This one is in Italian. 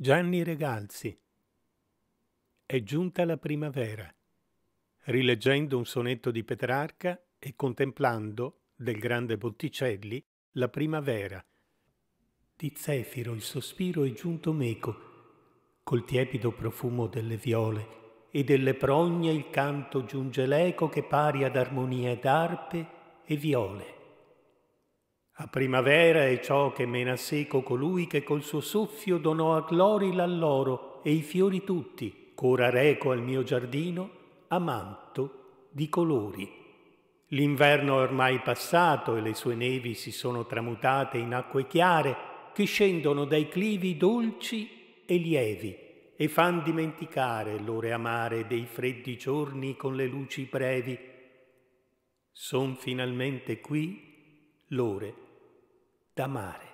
Gianni Regalzi È giunta la primavera. Rileggendo un sonetto di Petrarca e contemplando, del grande Botticelli, la primavera. Di zefiro il sospiro è giunto meco, col tiepido profumo delle viole e delle progne il canto giunge l'eco che pari ad armonia d'arpe e viole. A primavera è ciò che mena seco colui che col suo soffio donò a glori l'alloro e i fiori tutti, cora reco al mio giardino, amanto di colori. L'inverno è ormai passato e le sue nevi si sono tramutate in acque chiare che scendono dai clivi dolci e lievi e fan dimenticare l'ore amare dei freddi giorni con le luci brevi. Son finalmente qui l'ore d'amare.